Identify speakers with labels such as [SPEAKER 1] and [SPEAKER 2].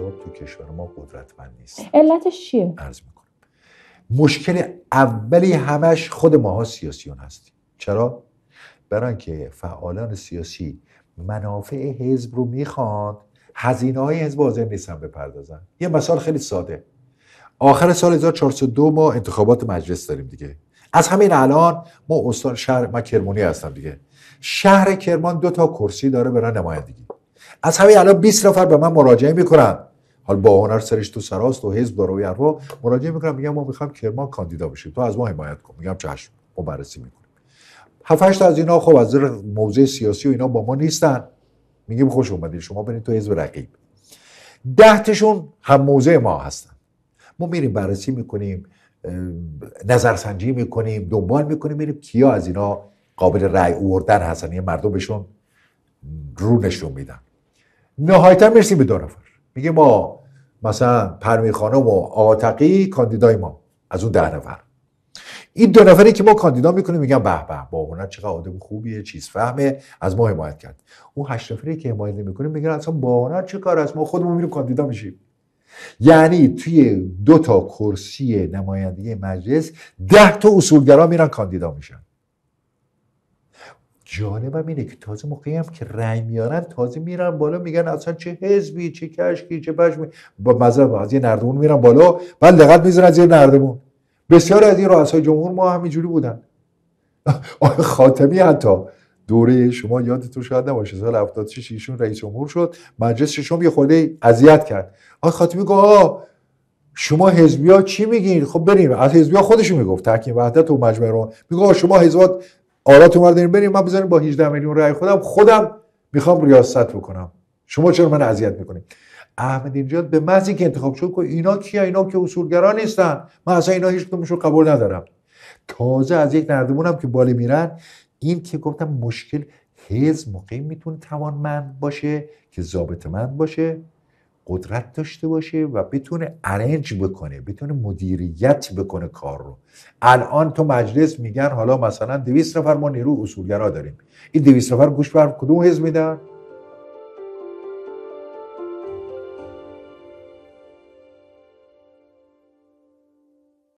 [SPEAKER 1] بازار تو کشور ما قدرتمند نیست علتش چیه عرض میکنم مشکل اولی همش خود ماها سیاسیون هستیم چرا برای اینکه فعالان سیاسی منافع حزب رو میخوان هزینه های حزب حاضر نیستن بپردازن یه مثال خیلی ساده آخر سال 1402 ما انتخابات مجلس داریم دیگه از همین الان ما استان شهر ما کرمانی هستم دیگه شهر کرمان دو تا کرسی داره برای نمایندگی از همین الان 20 نفر به من مراجعه میکنن حال با هنر سرش تو سراست و حزب داره و مراجعه میکنم میگم ما میخوام ما کاندیدا بشیم تو از ما حمایت کن میگم چشم ما بررسی میکنیم هفت تا از اینا خب از موضع سیاسی و اینا با ما نیستن میگیم خوش اومدید شما برید تو حزب رقیب ده تشون هم موضع ما هستن ما میریم بررسی میکنیم نظرسنجی میکنیم دنبال میکنیم میریم کیا از اینا قابل رأی آوردن هستن یه مردم بهشون رو نشون میدن نهایتا مرسی به دو نفر میگه ما مثلا پرمی خانم و آقا تقی کاندیدای ما از اون ده نفر این دو نفری که ما کاندیدا میکنیم میگن به به با چقدر آدم خوبیه چیز فهمه از ما حمایت کرد اون هشت نفری که حمایت نمیکنیم میگن اصلا با چه کار از ما خودمون میریم کاندیدا میشیم یعنی توی دو تا کرسی نمایندگی مجلس ده تا اصولگرا میرن کاندیدا میشن جالبم اینه که تازه موقعی هم که رأی میارن تازه میرن بالا میگن اصلا چه حزبی چه کشکی چه پشمی با مذهب از یه نردمون میرن بالا بعد لغت میزنن زیر نردمون بسیار از این رؤسای جمهور ما همینجوری بودن آقای خاتمی حتی دوره شما یاد تو شاید نباشه سال 76 ایشون رئیس جمهور شد مجلس ششم یه خورده اذیت کرد آقای خاتمی گفت شما حزبیا چی میگین خب بریم از حزبیا خودشون میگفت تحکیم وحدت و مجمع رو میگه شما حزبات آراتون این بریم من بزنیم با 18 میلیون رای خودم خودم میخوام ریاست بکنم شما چرا من اذیت میکنیم احمد اینجا به محض اینکه انتخاب شد که اینا کیا اینا که اصولگرا نیستن من اصلا اینا هیچ کدومشون قبول ندارم تازه از یک نردمونم که بالی میرن این که گفتم مشکل حزب مقیم میتونه توانمند باشه که ضابط من باشه قدرت داشته باشه و بتونه ارنج بکنه بتونه مدیریت بکنه کار رو الان تو مجلس میگن حالا مثلا دویست نفر ما نیرو اصولگرا داریم این دویست نفر گوش بر کدوم حزب میدن